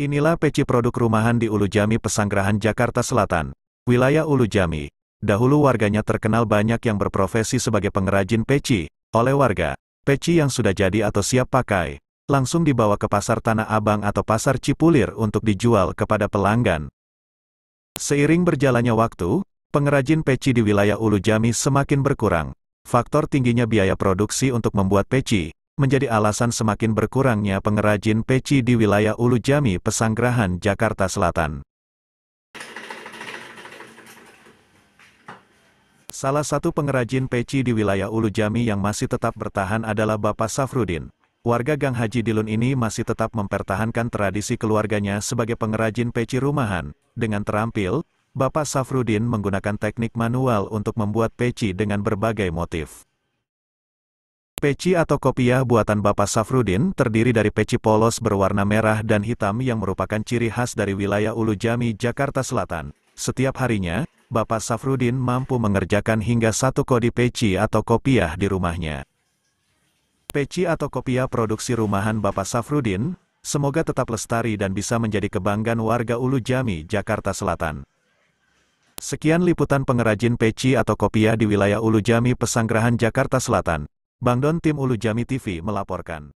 Inilah peci produk rumahan di Ulu Jami Pesanggerahan Jakarta Selatan. Wilayah Ulu Jami, dahulu warganya terkenal banyak yang berprofesi sebagai pengrajin peci, oleh warga. Peci yang sudah jadi atau siap pakai, langsung dibawa ke pasar Tanah Abang atau pasar Cipulir untuk dijual kepada pelanggan. Seiring berjalannya waktu, pengrajin peci di wilayah Ulu Jami semakin berkurang. Faktor tingginya biaya produksi untuk membuat peci, menjadi alasan semakin berkurangnya pengrajin peci di wilayah Ulu Jami Pesanggerahan, Jakarta Selatan. Salah satu pengrajin peci di wilayah Ulu Jami yang masih tetap bertahan adalah Bapak Safrudin. Warga Gang Haji Dilun ini masih tetap mempertahankan tradisi keluarganya sebagai pengrajin peci rumahan. Dengan terampil, Bapak Safrudin menggunakan teknik manual untuk membuat peci dengan berbagai motif. Peci atau kopiah buatan Bapak Safrudin terdiri dari peci polos berwarna merah dan hitam yang merupakan ciri khas dari wilayah Ulu Jami, Jakarta Selatan. Setiap harinya, Bapak Safrudin mampu mengerjakan hingga satu kodi peci atau kopiah di rumahnya. Peci atau kopiah produksi rumahan Bapak Safrudin, semoga tetap lestari dan bisa menjadi kebanggaan warga Ulu Jami, Jakarta Selatan. Sekian liputan pengrajin peci atau kopiah di wilayah Ulu Jami Pesanggerahan Jakarta Selatan. Bang Don Tim Ulu Jami TV melaporkan.